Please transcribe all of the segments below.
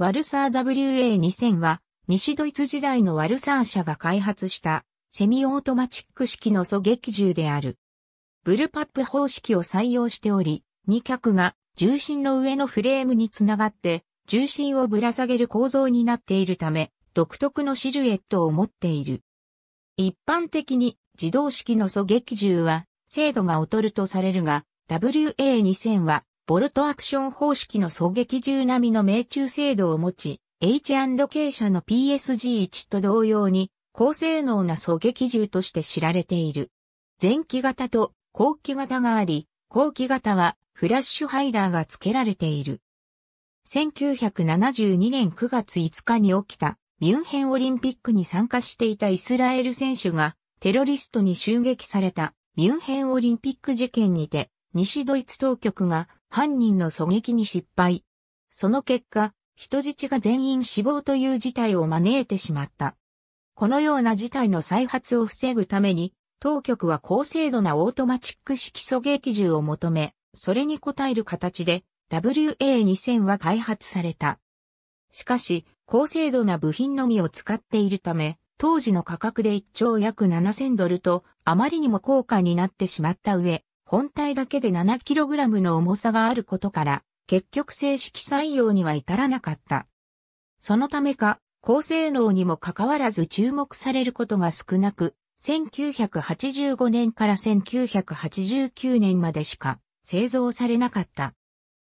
ワルサー WA2000 は、西ドイツ時代のワルサー社が開発したセミオートマチック式の狙撃銃である。ブルパップ方式を採用しており、2脚が重心の上のフレームにつながって重心をぶら下げる構造になっているため、独特のシルエットを持っている。一般的に自動式の狙撃銃は精度が劣るとされるが、WA2000 はボルトアクション方式の狙撃銃並みの命中精度を持ち、H&K 社の PSG1 と同様に、高性能な狙撃銃として知られている。前期型と後期型があり、後期型はフラッシュハイダーが付けられている。1972年9月5日に起きたミュンヘンオリンピックに参加していたイスラエル選手がテロリストに襲撃されたミュンヘンオリンピック事件にて西ドイツ当局が犯人の狙撃に失敗。その結果、人質が全員死亡という事態を招いてしまった。このような事態の再発を防ぐために、当局は高精度なオートマチック式狙撃銃を求め、それに応える形で WA2000 は開発された。しかし、高精度な部品のみを使っているため、当時の価格で1兆約7000ドルと、あまりにも高価になってしまった上、本体だけで 7kg の重さがあることから、結局正式採用には至らなかった。そのためか、高性能にもかかわらず注目されることが少なく、1985年から1989年までしか製造されなかった。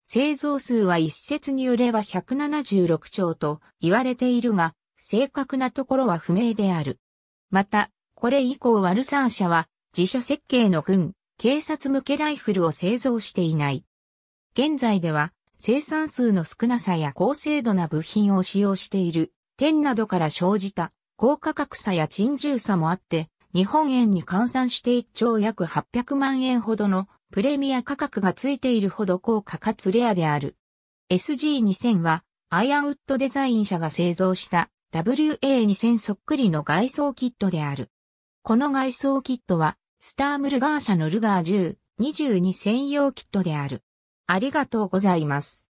製造数は一説によれば176兆と言われているが、正確なところは不明である。また、これ以降ワルサー社は自社設計の軍、警察向けライフルを製造していない。現在では生産数の少なさや高精度な部品を使用している点などから生じた高価格差や珍重さもあって、日本円に換算して1兆約800万円ほどのプレミア価格がついているほど高価かつレアである。SG2000 はアイアンウッドデザイン社が製造した WA2000 そっくりの外装キットである。この外装キットはスタームルガー社のルガー10、22専用キットである。ありがとうございます。